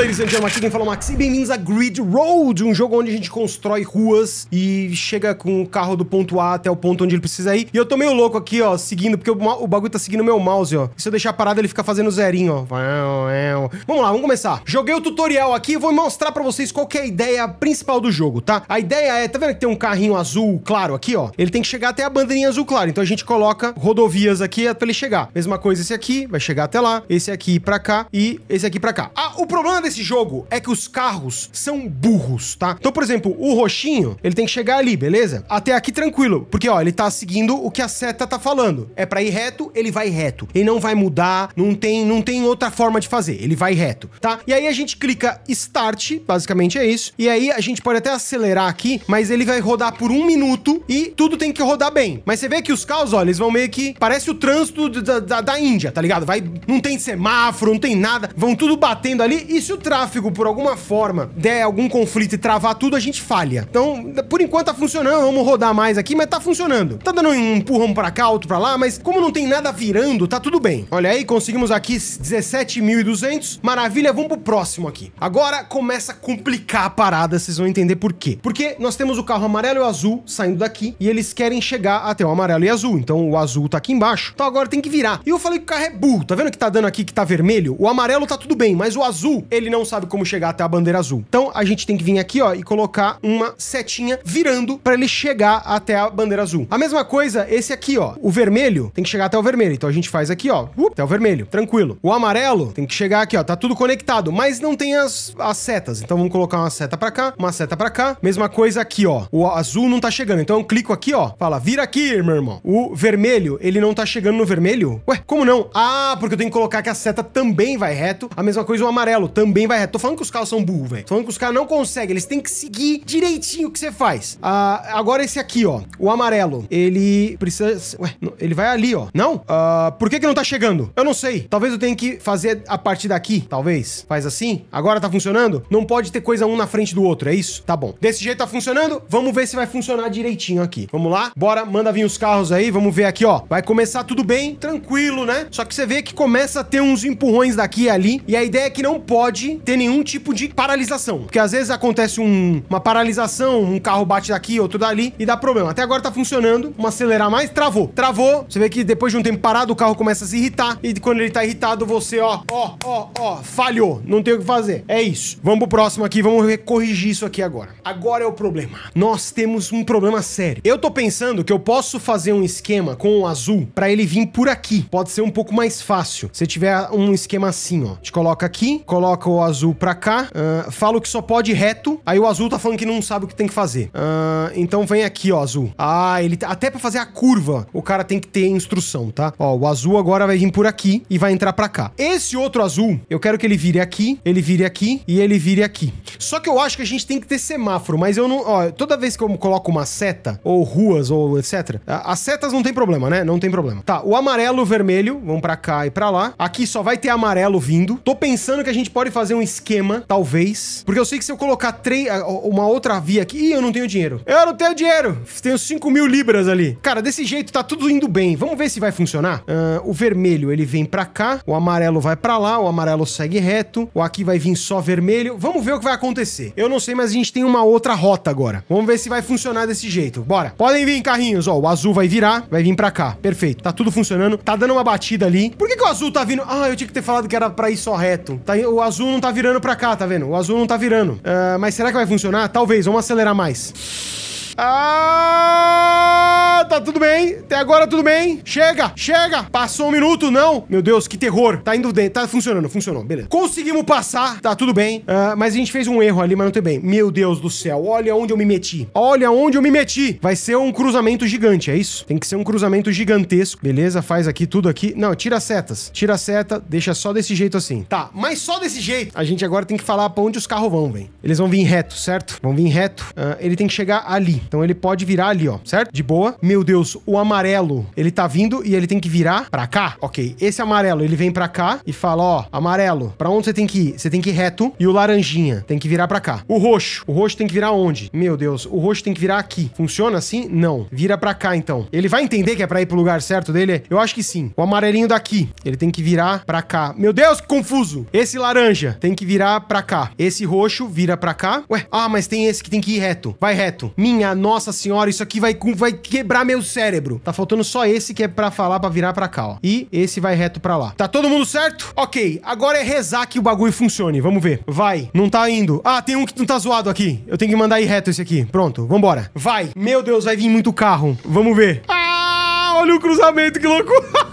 ladies and gentlemen, aqui quem fala é Maxi, bem-vindos a Grid Road, um jogo onde a gente constrói ruas e chega com o carro do ponto A até o ponto onde ele precisa ir. E eu tô meio louco aqui, ó, seguindo, porque o, o bagulho tá seguindo o meu mouse, ó. E se eu deixar parado, ele fica fazendo zerinho, ó. Vamos lá, vamos começar. Joguei o tutorial aqui e vou mostrar pra vocês qual que é a ideia principal do jogo, tá? A ideia é, tá vendo que tem um carrinho azul claro aqui, ó? Ele tem que chegar até a bandeirinha azul claro, então a gente coloca rodovias aqui pra ele chegar. Mesma coisa esse aqui, vai chegar até lá, esse aqui pra cá e esse aqui pra cá. Ah, o problema desse desse jogo é que os carros são burros, tá? Então, por exemplo, o roxinho, ele tem que chegar ali, beleza? Até aqui tranquilo, porque ó, ele tá seguindo o que a seta tá falando. É para ir reto, ele vai reto. Ele não vai mudar, não tem, não tem outra forma de fazer. Ele vai reto, tá? E aí a gente clica start, basicamente é isso. E aí a gente pode até acelerar aqui, mas ele vai rodar por um minuto e tudo tem que rodar bem. Mas você vê que os carros, ó, eles vão meio que parece o trânsito da, da, da Índia, tá ligado? Vai, não tem semáforo, não tem nada, vão tudo batendo ali. Isso se o tráfego, por alguma forma, der algum conflito e travar tudo, a gente falha. Então, por enquanto tá funcionando, vamos rodar mais aqui, mas tá funcionando. Tá dando um empurrão pra cá, outro pra lá, mas como não tem nada virando, tá tudo bem. Olha aí, conseguimos aqui 17.200. Maravilha, vamos pro próximo aqui. Agora começa a complicar a parada, vocês vão entender por quê. Porque nós temos o carro amarelo e azul saindo daqui e eles querem chegar até o amarelo e azul. Então o azul tá aqui embaixo. Então agora tem que virar. E eu falei que o carro é burro. Tá vendo que tá dando aqui que tá vermelho? O amarelo tá tudo bem, mas o azul, ele ele não sabe como chegar até a bandeira azul. Então a gente tem que vir aqui, ó, e colocar uma setinha virando para ele chegar até a bandeira azul. A mesma coisa, esse aqui, ó, o vermelho tem que chegar até o vermelho. Então a gente faz aqui, ó, up, uh, até o vermelho, tranquilo. O amarelo tem que chegar aqui, ó, tá tudo conectado, mas não tem as, as setas. Então vamos colocar uma seta para cá, uma seta para cá. Mesma coisa aqui, ó, o azul não tá chegando. Então eu clico aqui, ó, fala, vira aqui, meu irmão. O vermelho, ele não tá chegando no vermelho? Ué, como não? Ah, porque eu tenho que colocar que a seta também vai reto. A mesma coisa o amarelo, também também vai reto. Tô falando que os carros são burros, velho. Tô falando que os caras não conseguem. Eles têm que seguir direitinho o que você faz. Ah, agora esse aqui, ó. O amarelo. Ele precisa... Ué, não, ele vai ali, ó. Não? Ah, por que que não tá chegando? Eu não sei. Talvez eu tenha que fazer a partir daqui. Talvez. Faz assim. Agora tá funcionando? Não pode ter coisa um na frente do outro, é isso? Tá bom. Desse jeito tá funcionando? Vamos ver se vai funcionar direitinho aqui. Vamos lá? Bora, manda vir os carros aí. Vamos ver aqui, ó. Vai começar tudo bem, tranquilo, né? Só que você vê que começa a ter uns empurrões daqui e ali. E a ideia é que não pode pode ter nenhum tipo de paralisação. Porque às vezes acontece um, uma paralisação, um carro bate daqui, outro dali e dá problema. Até agora tá funcionando, vamos acelerar mais, travou. Travou, você vê que depois de um tempo parado o carro começa a se irritar e quando ele tá irritado você, ó, ó, ó, ó, falhou, não tem o que fazer. É isso. Vamos pro próximo aqui, vamos corrigir isso aqui agora. Agora é o problema. Nós temos um problema sério. Eu tô pensando que eu posso fazer um esquema com o azul para ele vir por aqui. Pode ser um pouco mais fácil. Se tiver um esquema assim, ó. A gente coloca aqui, coloca o azul pra cá. Uh, ah, falo que só pode ir reto. Aí o azul tá falando que não sabe o que tem que fazer. Uh, então vem aqui, ó, azul. Ah, ele... Até pra fazer a curva, o cara tem que ter instrução, tá? Ó, o azul agora vai vir por aqui e vai entrar pra cá. Esse outro azul, eu quero que ele vire aqui, ele vire aqui e ele vire aqui. Só que eu acho que a gente tem que ter semáforo, mas eu não... Ó, toda vez que eu coloco uma seta, ou ruas, ou etc, as setas não tem problema, né? Não tem problema. Tá, o amarelo e o vermelho vão pra cá e pra lá. Aqui só vai ter amarelo vindo. Tô pensando que a gente pode fazer fazer um esquema, talvez. Porque eu sei que se eu colocar três, uma outra via aqui. Ih, eu não tenho dinheiro. Eu não tenho dinheiro. Tenho 5 mil libras ali. Cara, desse jeito tá tudo indo bem. Vamos ver se vai funcionar. Uh, o vermelho ele vem pra cá. O amarelo vai pra lá. O amarelo segue reto. O aqui vai vir só vermelho. Vamos ver o que vai acontecer. Eu não sei, mas a gente tem uma outra rota agora. Vamos ver se vai funcionar desse jeito. Bora. Podem vir, carrinhos. Ó, o azul vai virar. Vai vir pra cá. Perfeito. Tá tudo funcionando. Tá dando uma batida ali. Por que, que o azul tá vindo? Ah, eu tinha que ter falado que era pra ir só reto. Tá, o azul azul não tá virando pra cá, tá vendo? O azul não tá virando. Uh, mas será que vai funcionar? Talvez, vamos acelerar mais. Ah! tá tudo bem. Até agora tudo bem. Chega, chega. Passou um minuto, não. Meu Deus, que terror. Tá indo dentro. Tá funcionando, funcionou. Beleza. Conseguimos passar. Tá tudo bem. Uh, mas a gente fez um erro ali, mas não tem bem. Meu Deus do céu. Olha onde eu me meti. Olha onde eu me meti. Vai ser um cruzamento gigante, é isso? Tem que ser um cruzamento gigantesco. Beleza, faz aqui tudo aqui. Não, tira as setas. Tira a seta, deixa só desse jeito assim. Tá, mas só desse jeito. A gente agora tem que falar pra onde os carros vão, velho. Eles vão vir reto, certo? Vão vir reto. Uh, ele tem que chegar ali. Então ele pode virar ali, ó. Certo? De boa meu Deus, o amarelo, ele tá vindo e ele tem que virar pra cá. Ok, esse amarelo, ele vem pra cá e fala, ó, amarelo, pra onde você tem que ir? Você tem que ir reto. E o laranjinha, tem que virar pra cá. O roxo, o roxo tem que virar onde? Meu Deus, o roxo tem que virar aqui. Funciona assim? Não. Vira pra cá, então. Ele vai entender que é pra ir pro lugar certo dele? Eu acho que sim. O amarelinho daqui, ele tem que virar pra cá. Meu Deus, que confuso! Esse laranja tem que virar pra cá. Esse roxo vira pra cá. Ué, ah, mas tem esse que tem que ir reto. Vai reto. Minha nossa senhora, isso aqui vai, vai quebrar Tá meu cérebro. Tá faltando só esse que é pra falar, pra virar pra cá, ó. E esse vai reto pra lá. Tá todo mundo certo? Ok, agora é rezar que o bagulho funcione. Vamos ver. Vai. Não tá indo. Ah, tem um que não tá zoado aqui. Eu tenho que mandar ir reto esse aqui. Pronto, vambora. Vai. Meu Deus, vai vir muito carro. Vamos ver. Ah, olha o cruzamento, que loucura.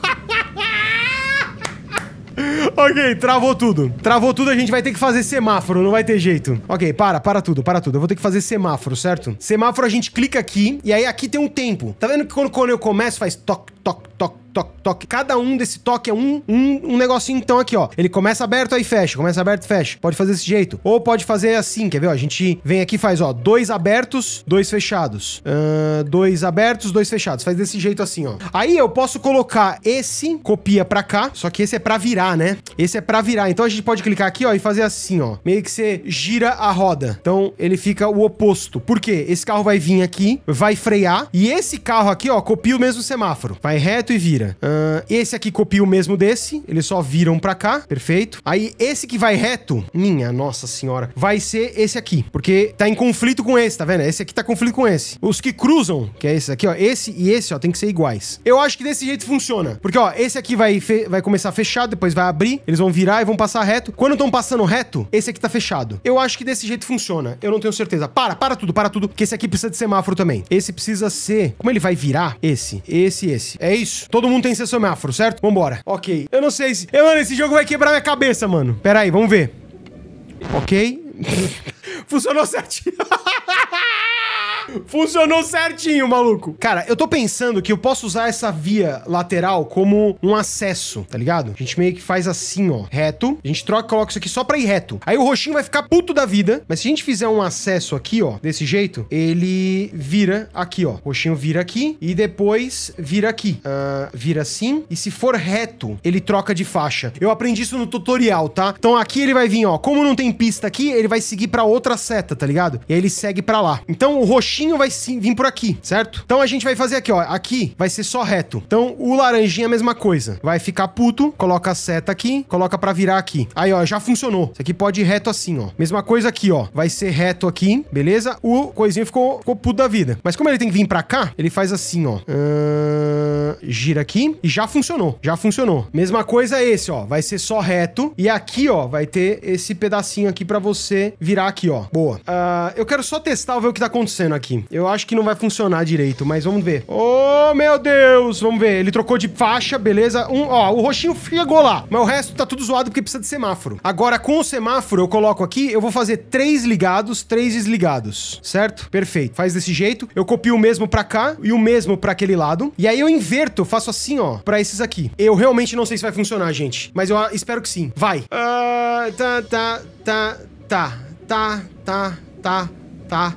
Ok, travou tudo. Travou tudo, a gente vai ter que fazer semáforo, não vai ter jeito. Ok, para, para tudo, para tudo. Eu vou ter que fazer semáforo, certo? Semáforo a gente clica aqui, e aí aqui tem um tempo. Tá vendo que quando, quando eu começo faz toque, toque, toque, toque, toque. Cada um desse toque é um, um, um negocinho então aqui, ó. Ele começa aberto, aí fecha. Começa aberto, fecha. Pode fazer desse jeito. Ou pode fazer assim, quer ver? Ó, a gente vem aqui e faz, ó, dois abertos, dois fechados. Uh, dois abertos, dois fechados. Faz desse jeito assim, ó. Aí eu posso colocar esse, copia pra cá. Só que esse é pra virar, né? Esse é pra virar. Então a gente pode clicar aqui, ó, e fazer assim, ó. Meio que você gira a roda. Então ele fica o oposto. Por quê? Esse carro vai vir aqui, vai frear. E esse carro aqui, ó, copia o mesmo semáforo. Vai vai reto e vira. Uh, esse aqui copia o mesmo desse, eles só viram pra cá, perfeito. Aí esse que vai reto, minha nossa senhora, vai ser esse aqui, porque tá em conflito com esse, tá vendo? Esse aqui tá em conflito com esse. Os que cruzam, que é esse aqui, ó, esse e esse, ó, tem que ser iguais. Eu acho que desse jeito funciona, porque, ó, esse aqui vai, vai começar fechado, depois vai abrir, eles vão virar e vão passar reto. Quando estão passando reto, esse aqui tá fechado. Eu acho que desse jeito funciona, eu não tenho certeza. Para, para tudo, para tudo, que esse aqui precisa de semáforo também. Esse precisa ser... Como ele vai virar? Esse, esse e esse. É é isso? Todo mundo tem seu semáforo, certo? Vambora. Ok. Eu não sei se... Mano, esse jogo vai quebrar minha cabeça, mano. Pera aí, vamos ver. Ok. Funcionou certinho. Funcionou certinho, maluco. Cara, eu tô pensando que eu posso usar essa via lateral como um acesso, tá ligado? A gente meio que faz assim, ó, reto. A gente troca, coloca isso aqui só pra ir reto. Aí o roxinho vai ficar puto da vida, mas se a gente fizer um acesso aqui, ó, desse jeito, ele vira aqui, ó. O roxinho vira aqui e depois vira aqui. Uh, vira assim. E se for reto, ele troca de faixa. Eu aprendi isso no tutorial, tá? Então aqui ele vai vir, ó, como não tem pista aqui, ele vai seguir pra outra seta, tá ligado? E aí ele segue pra lá. Então o roxinho vai sim vir por aqui, certo? Então a gente vai fazer aqui, ó. Aqui vai ser só reto. Então o laranjinha é a mesma coisa. Vai ficar puto, coloca a seta aqui, coloca pra virar aqui. Aí, ó, já funcionou. Isso aqui pode ir reto assim, ó. Mesma coisa aqui, ó. Vai ser reto aqui, beleza? O coisinho ficou, ficou puto da vida. Mas como ele tem que vir pra cá, ele faz assim, ó. Uh, gira aqui e já funcionou. Já funcionou. Mesma coisa esse, ó. Vai ser só reto. E aqui, ó, vai ter esse pedacinho aqui pra você virar aqui, ó. Boa. Uh, eu quero só testar, ver o que tá acontecendo aqui aqui. Eu acho que não vai funcionar direito, mas vamos ver. Oh, meu Deus! Vamos ver. Ele trocou de faixa, beleza? Um, ó, o roxinho chegou lá, mas o resto tá tudo zoado porque precisa de semáforo. Agora, com o semáforo, eu coloco aqui, eu vou fazer três ligados, três desligados, certo? Perfeito. Faz desse jeito. Eu copio o mesmo pra cá e o mesmo pra aquele lado. E aí eu inverto, faço assim, ó, pra esses aqui. Eu realmente não sei se vai funcionar, gente, mas eu espero que sim. Vai. Uh, tá, tá, tá, tá, tá, tá, tá, tá.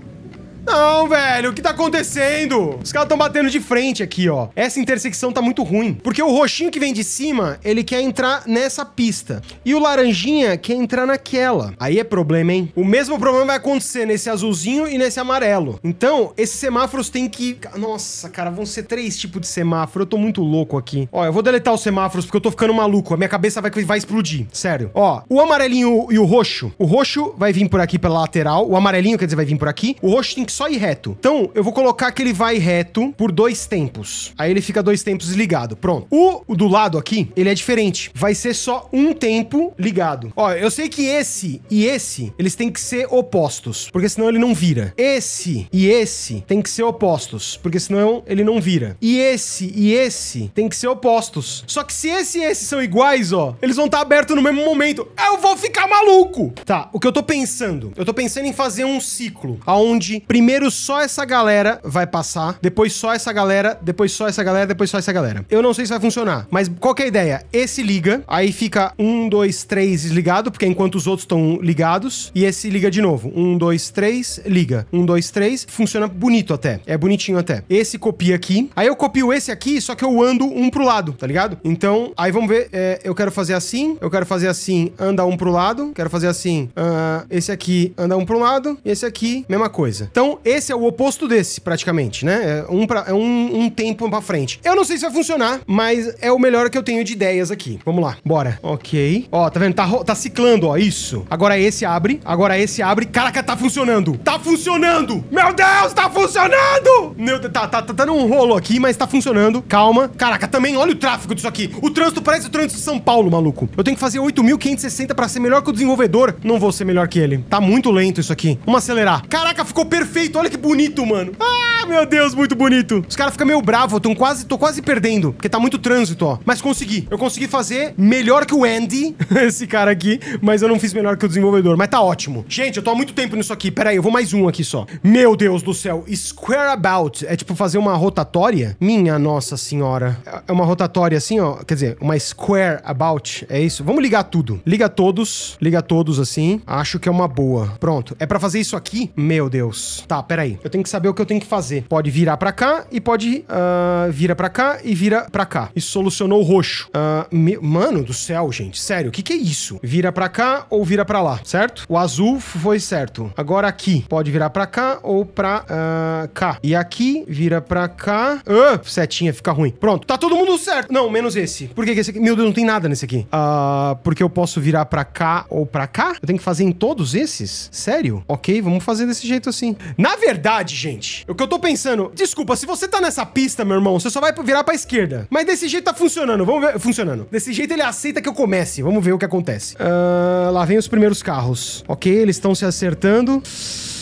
Não, velho, o que tá acontecendo? Os caras estão batendo de frente aqui, ó. Essa intersecção tá muito ruim. Porque o roxinho que vem de cima, ele quer entrar nessa pista. E o laranjinha quer entrar naquela. Aí é problema, hein? O mesmo problema vai acontecer nesse azulzinho e nesse amarelo. Então, esses semáforos têm que... Nossa, cara, vão ser três tipos de semáforo. Eu tô muito louco aqui. Ó, eu vou deletar os semáforos porque eu tô ficando maluco. A minha cabeça vai, vai explodir. Sério. Ó, o amarelinho e o roxo. O roxo vai vir por aqui pela lateral. O amarelinho, quer dizer, vai vir por aqui. O roxo tem que só ir reto. Então, eu vou colocar que ele vai reto por dois tempos. Aí ele fica dois tempos ligado. Pronto. O, o do lado aqui, ele é diferente. Vai ser só um tempo ligado. Ó, eu sei que esse e esse, eles têm que ser opostos, porque senão ele não vira. Esse e esse tem que ser opostos, porque senão ele não vira. E esse e esse tem que ser opostos. Só que se esse e esse são iguais, ó, eles vão estar tá abertos no mesmo momento. Eu vou ficar maluco! Tá, o que eu tô pensando? Eu tô pensando em fazer um ciclo, aonde primeiro Primeiro só essa galera vai passar, depois só essa galera, depois só essa galera, depois só essa galera. Eu não sei se vai funcionar, mas qual que é a ideia? Esse liga, aí fica um, dois, três desligado, porque enquanto os outros estão ligados, e esse liga de novo. Um, dois, três, liga. Um, dois, três, funciona bonito até. É bonitinho até. Esse copia aqui. Aí eu copio esse aqui, só que eu ando um pro lado, tá ligado? Então, aí vamos ver. É, eu quero fazer assim, eu quero fazer assim, anda um pro lado. Quero fazer assim, uh, esse aqui anda um pro lado, e esse aqui, mesma coisa. Então, então, esse é o oposto desse, praticamente, né? É um, pra, é um, um tempo pra frente. Eu não sei se vai funcionar, mas é o melhor que eu tenho de ideias aqui. Vamos lá, bora. Ok. Ó, tá vendo? Tá, tá ciclando, ó, isso. Agora esse abre, agora esse abre. Caraca, tá funcionando. Tá funcionando! Meu Deus, tá funcionando! Meu Deus, tá, tá, tá dando um rolo aqui, mas tá funcionando. Calma. Caraca, também olha o tráfego disso aqui. O trânsito parece o trânsito de São Paulo, maluco. Eu tenho que fazer 8.560 pra ser melhor que o desenvolvedor. Não vou ser melhor que ele. Tá muito lento isso aqui. Vamos acelerar. Caraca, ficou perfeito Olha que bonito, mano. Ah, meu Deus, muito bonito. Os caras ficam meio bravos. Eu tô quase, tô quase perdendo, porque tá muito trânsito, ó. Mas consegui. Eu consegui fazer melhor que o Andy, esse cara aqui, mas eu não fiz melhor que o desenvolvedor. Mas tá ótimo. Gente, eu tô há muito tempo nisso aqui. Pera aí, eu vou mais um aqui só. Meu Deus do céu. Square about. É tipo fazer uma rotatória? Minha nossa senhora. É uma rotatória assim, ó. Quer dizer, uma square about. É isso? Vamos ligar tudo. Liga todos. Liga todos assim. Acho que é uma boa. Pronto. É pra fazer isso aqui? Meu Deus. Tá, peraí. Eu tenho que saber o que eu tenho que fazer. Pode virar pra cá e pode uh, vira pra cá e vira pra cá. Isso solucionou o roxo. Uh, me... Mano do céu, gente. Sério, o que, que é isso? Vira pra cá ou vira pra lá, certo? O azul foi certo. Agora aqui. Pode virar pra cá ou pra uh, cá. E aqui vira pra cá. Uh, setinha, fica ruim. Pronto. Tá todo mundo certo. Não, menos esse. Por que, que esse aqui? Meu Deus, não tem nada nesse aqui. Uh, porque eu posso virar pra cá ou pra cá? Eu tenho que fazer em todos esses? Sério? Ok, vamos fazer desse jeito assim. Na verdade, gente, o que eu tô pensando... Desculpa, se você tá nessa pista, meu irmão, você só vai virar pra esquerda. Mas desse jeito tá funcionando. Vamos ver... Funcionando. Desse jeito ele aceita que eu comece. Vamos ver o que acontece. Uh, lá vem os primeiros carros. Ok, eles estão se acertando.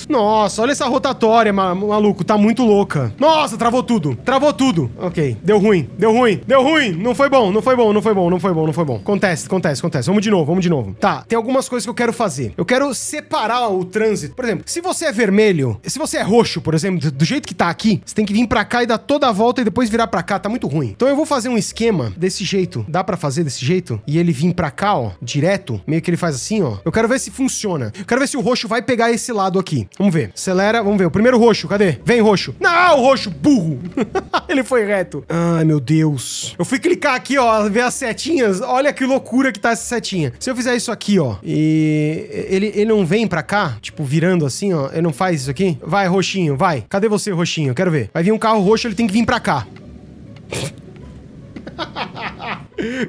Nossa, olha essa rotatória, maluco. Tá muito louca. Nossa, travou tudo. Travou tudo. Ok. Deu ruim. Deu ruim. Deu ruim. Não foi bom. Não foi bom. Não foi bom. Não foi bom. Não foi bom. Acontece, acontece, acontece. Vamos de novo. Vamos de novo. Tá. Tem algumas coisas que eu quero fazer. Eu quero separar o trânsito. Por exemplo, se você é vermelho, se você é roxo, por exemplo, do jeito que tá aqui, você tem que vir pra cá e dar toda a volta e depois virar pra cá. Tá muito ruim. Então eu vou fazer um esquema desse jeito. Dá pra fazer desse jeito? E ele vir pra cá, ó, direto. Meio que ele faz assim, ó. Eu quero ver se funciona. Eu quero ver se o roxo vai pegar esse lado aqui. Vamos ver. Acelera, vamos ver. O primeiro roxo, cadê? Vem, roxo. Não, roxo, burro. Ele foi reto. Ai, meu Deus. Eu fui clicar aqui, ó, ver as setinhas. Olha que loucura que tá essa setinha. Se eu fizer isso aqui, ó, e ele, ele não vem pra cá, tipo, virando assim, ó, ele não faz isso aqui. Vai, roxinho, vai. Cadê você, roxinho? Quero ver. Vai vir um carro roxo, ele tem que vir pra cá.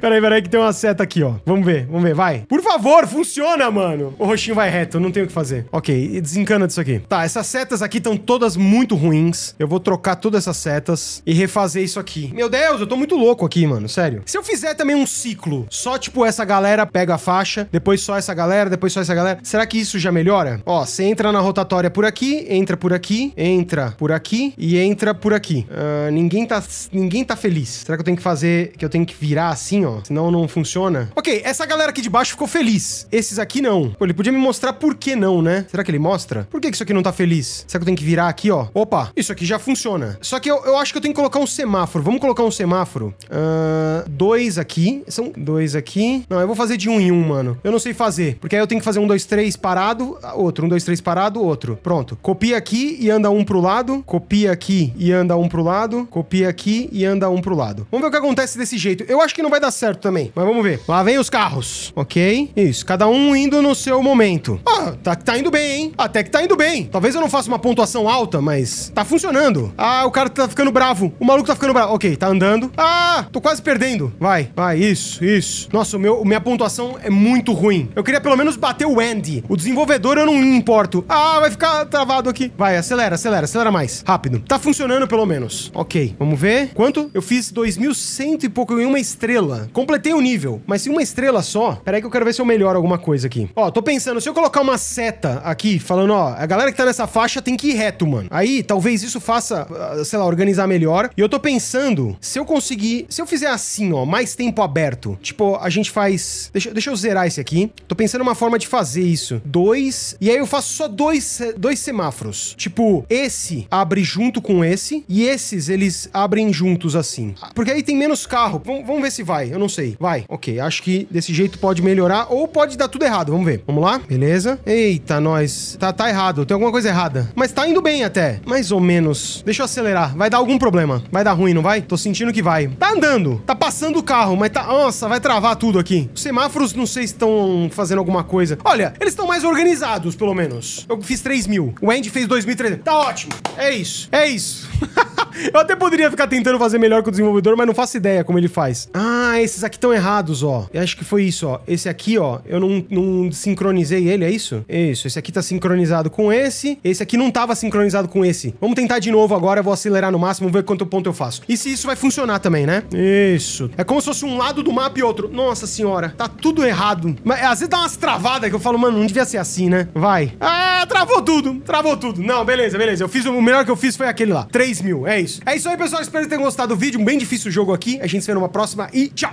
Peraí, peraí, que tem uma seta aqui, ó. Vamos ver, vamos ver, vai. Por favor, funciona, mano. O roxinho vai reto, não tem o que fazer. Ok, desencana disso aqui. Tá, essas setas aqui estão todas muito ruins. Eu vou trocar todas essas setas e refazer isso aqui. Meu Deus, eu tô muito louco aqui, mano, sério. Se eu fizer também um ciclo, só tipo essa galera pega a faixa, depois só essa galera, depois só essa galera, será que isso já melhora? Ó, você entra na rotatória por aqui, entra por aqui, entra por aqui e entra por aqui. Uh, ninguém, tá, ninguém tá feliz. Será que eu tenho que fazer, que eu tenho que virar assim, ó. Senão não funciona. Ok, essa galera aqui de baixo ficou feliz. Esses aqui não. Pô, ele podia me mostrar por que não, né? Será que ele mostra? Por que isso aqui não tá feliz? Será que eu tenho que virar aqui, ó? Opa, isso aqui já funciona. Só que eu, eu acho que eu tenho que colocar um semáforo. Vamos colocar um semáforo. Uh, dois aqui. São dois aqui. Não, eu vou fazer de um em um, mano. Eu não sei fazer. Porque aí eu tenho que fazer um, dois, três parado, ah, outro. Um, dois, três parado, outro. Pronto. Copia aqui e anda um pro lado. Copia aqui e anda um pro lado. Copia aqui e anda um pro lado. Vamos ver o que acontece desse jeito. Eu acho que não não vai dar certo também. Mas vamos ver. Lá vem os carros. Ok? Isso. Cada um indo no seu momento. Ah, tá, tá indo bem, hein? Até que tá indo bem. Talvez eu não faça uma pontuação alta, mas tá funcionando. Ah, o cara tá ficando bravo. O maluco tá ficando bravo. Ok, tá andando. Ah, tô quase perdendo. Vai, vai. Isso, isso. Nossa, meu, minha pontuação é muito ruim. Eu queria pelo menos bater o Andy. O desenvolvedor eu não importo. Ah, vai ficar travado aqui. Vai, acelera, acelera, acelera mais. Rápido. Tá funcionando pelo menos. Ok, vamos ver. Quanto? Eu fiz 2.100 e pouco em uma estrela estrela. Completei o nível, mas se uma estrela só... Peraí que eu quero ver se eu melhoro alguma coisa aqui. Ó, tô pensando, se eu colocar uma seta aqui, falando, ó, a galera que tá nessa faixa tem que ir reto, mano. Aí, talvez isso faça, ah, sei lá, organizar melhor. E eu tô pensando, se eu conseguir... Se eu fizer assim, ó, mais tempo aberto. Tipo, a gente faz... Deixa, deixa eu zerar esse aqui. Tô pensando uma forma de fazer isso. Dois... E aí eu faço só dois, dois semáforos. Tipo, esse abre junto com esse. E esses, eles abrem juntos assim. Porque aí tem menos carro. Vamos, vamos ver se vai, eu não sei. Vai. Ok, acho que desse jeito pode melhorar ou pode dar tudo errado. Vamos ver. Vamos lá? Beleza. Eita, nós. Tá, tá errado. Tem alguma coisa errada. Mas tá indo bem até. Mais ou menos. Deixa eu acelerar. Vai dar algum problema. Vai dar ruim, não vai? Tô sentindo que vai. Tá andando. Tá passando o carro, mas tá... Nossa, vai travar tudo aqui. Os semáforos, não sei se estão fazendo alguma coisa. Olha, eles estão mais organizados, pelo menos. Eu fiz 3 mil. O Andy fez 2.300. Tá ótimo. É isso. É isso. eu até poderia ficar tentando fazer melhor que o desenvolvedor, mas não faço ideia como ele faz. Ah, esses aqui estão errados, ó. Eu acho que foi isso, ó. Esse aqui, ó, eu não, não sincronizei ele, é isso? Isso, esse aqui tá sincronizado com esse, esse aqui não tava sincronizado com esse. Vamos tentar de novo agora, eu vou acelerar no máximo, ver quanto ponto eu faço. E se isso vai funcionar também, né? Isso. É como se fosse um lado do mapa e outro. Nossa senhora, tá tudo errado. Mas às vezes dá umas travadas que eu falo, mano, não devia ser assim, né? Vai. Ah, travou tudo, travou tudo. Não, beleza, beleza. Eu fiz o melhor que eu fiz foi aquele lá. 3 mil, é é isso. É isso aí, pessoal. Espero que tenham gostado do vídeo. Um bem difícil jogo aqui. A gente se vê numa próxima e tchau!